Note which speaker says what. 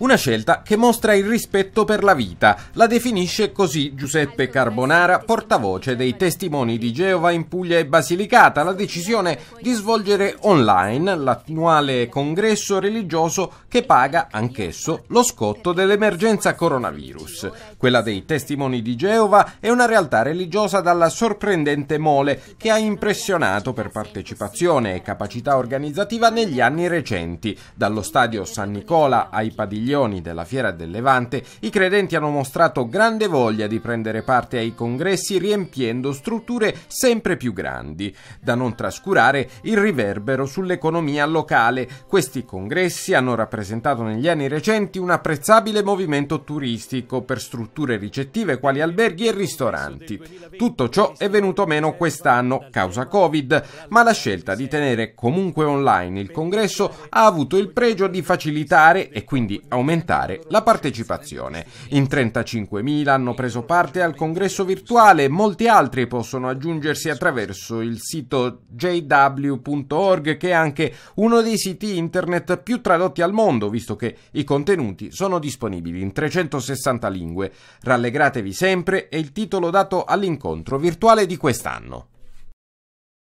Speaker 1: Una scelta che mostra il rispetto per la vita, la definisce così Giuseppe Carbonara, portavoce dei testimoni di Geova in Puglia e Basilicata, la decisione di svolgere online l'attuale congresso religioso che paga anch'esso lo scotto dell'emergenza coronavirus. Quella dei testimoni di Geova è una realtà religiosa dalla sorprendente mole che ha impressionato per partecipazione e capacità organizzativa negli anni recenti, dallo stadio San Nicola ai padiglioni padiglioni della Fiera del Levante, i credenti hanno mostrato grande voglia di prendere parte ai congressi riempiendo strutture sempre più grandi. Da non trascurare il riverbero sull'economia locale. Questi congressi hanno rappresentato negli anni recenti un apprezzabile movimento turistico per strutture ricettive quali alberghi e ristoranti. Tutto ciò è venuto meno quest'anno causa Covid, ma la scelta di tenere comunque online il congresso ha avuto il pregio di facilitare e quindi aumentare aumentare la partecipazione. In 35.000 hanno preso parte al congresso virtuale, molti altri possono aggiungersi attraverso il sito jw.org che è anche uno dei siti internet più tradotti al mondo, visto che i contenuti sono disponibili in 360 lingue. Rallegratevi sempre è il titolo dato all'incontro virtuale di quest'anno.